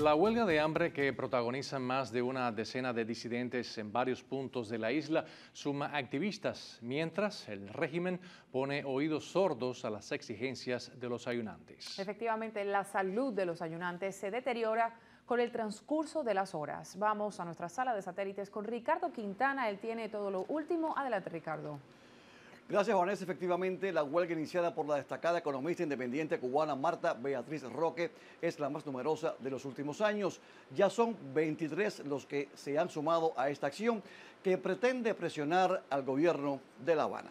La huelga de hambre que protagonizan más de una decena de disidentes en varios puntos de la isla suma activistas, mientras el régimen pone oídos sordos a las exigencias de los ayunantes. Efectivamente, la salud de los ayunantes se deteriora con el transcurso de las horas. Vamos a nuestra sala de satélites con Ricardo Quintana. Él tiene todo lo último. Adelante, Ricardo. Gracias, Juanes. Efectivamente, la huelga iniciada por la destacada economista independiente cubana Marta Beatriz Roque es la más numerosa de los últimos años. Ya son 23 los que se han sumado a esta acción que pretende presionar al gobierno de La Habana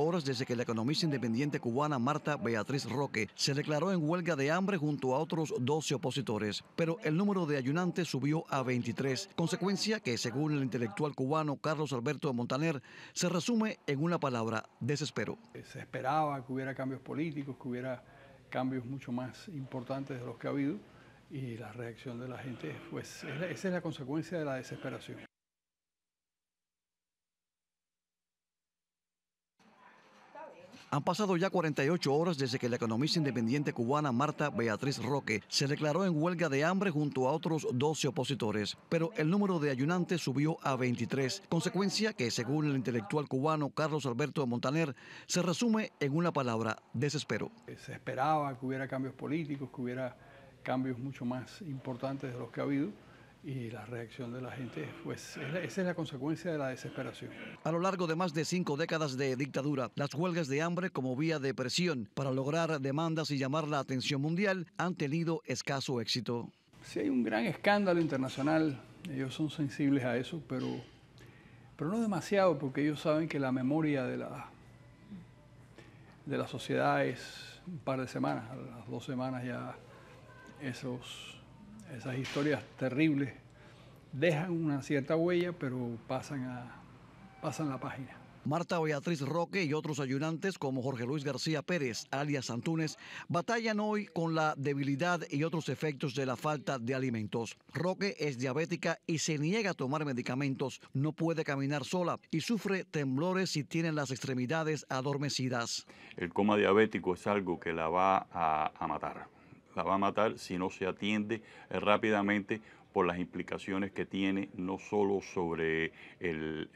horas desde que la economista independiente cubana Marta Beatriz Roque se declaró en huelga de hambre junto a otros 12 opositores, pero el número de ayunantes subió a 23, consecuencia que, según el intelectual cubano Carlos Alberto Montaner, se resume en una palabra, desespero. Se esperaba que hubiera cambios políticos, que hubiera cambios mucho más importantes de los que ha habido y la reacción de la gente, pues esa es la consecuencia de la desesperación. Han pasado ya 48 horas desde que la economista independiente cubana Marta Beatriz Roque se declaró en huelga de hambre junto a otros 12 opositores, pero el número de ayunantes subió a 23, consecuencia que, según el intelectual cubano Carlos Alberto de Montaner, se resume en una palabra, desespero. Eh, se esperaba que hubiera cambios políticos, que hubiera cambios mucho más importantes de los que ha habido y la reacción de la gente, pues esa es la consecuencia de la desesperación. A lo largo de más de cinco décadas de dictadura, las huelgas de hambre como vía de presión para lograr demandas y llamar la atención mundial han tenido escaso éxito. Si hay un gran escándalo internacional, ellos son sensibles a eso, pero, pero no demasiado, porque ellos saben que la memoria de la, de la sociedad es un par de semanas, a las dos semanas ya esos esas historias terribles dejan una cierta huella, pero pasan, a, pasan la página. Marta Beatriz Roque y otros ayunantes como Jorge Luis García Pérez, alias Antunes, batallan hoy con la debilidad y otros efectos de la falta de alimentos. Roque es diabética y se niega a tomar medicamentos, no puede caminar sola y sufre temblores y tiene las extremidades adormecidas. El coma diabético es algo que la va a matar la va a matar si no se atiende eh, rápidamente por las implicaciones que tiene no solo sobre el,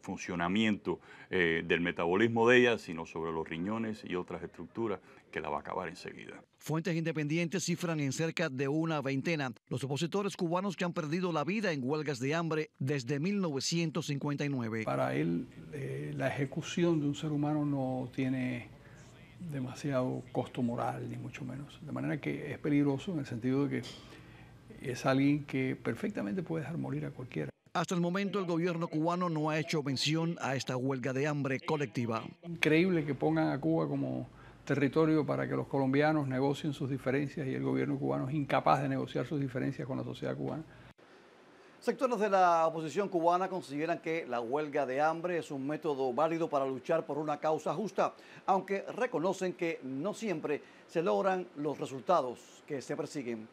funcionamiento eh, del metabolismo de ella, sino sobre los riñones y otras estructuras que la va a acabar enseguida. Fuentes independientes cifran en cerca de una veintena los opositores cubanos que han perdido la vida en huelgas de hambre desde 1959. Para él, eh, la ejecución de un ser humano no tiene demasiado costo moral, ni mucho menos. De manera que es peligroso en el sentido de que es alguien que perfectamente puede dejar morir a cualquiera. Hasta el momento el gobierno cubano no ha hecho mención a esta huelga de hambre colectiva. Increíble que pongan a Cuba como territorio para que los colombianos negocien sus diferencias y el gobierno cubano es incapaz de negociar sus diferencias con la sociedad cubana. Sectores de la oposición cubana consideran que la huelga de hambre es un método válido para luchar por una causa justa, aunque reconocen que no siempre se logran los resultados que se persiguen.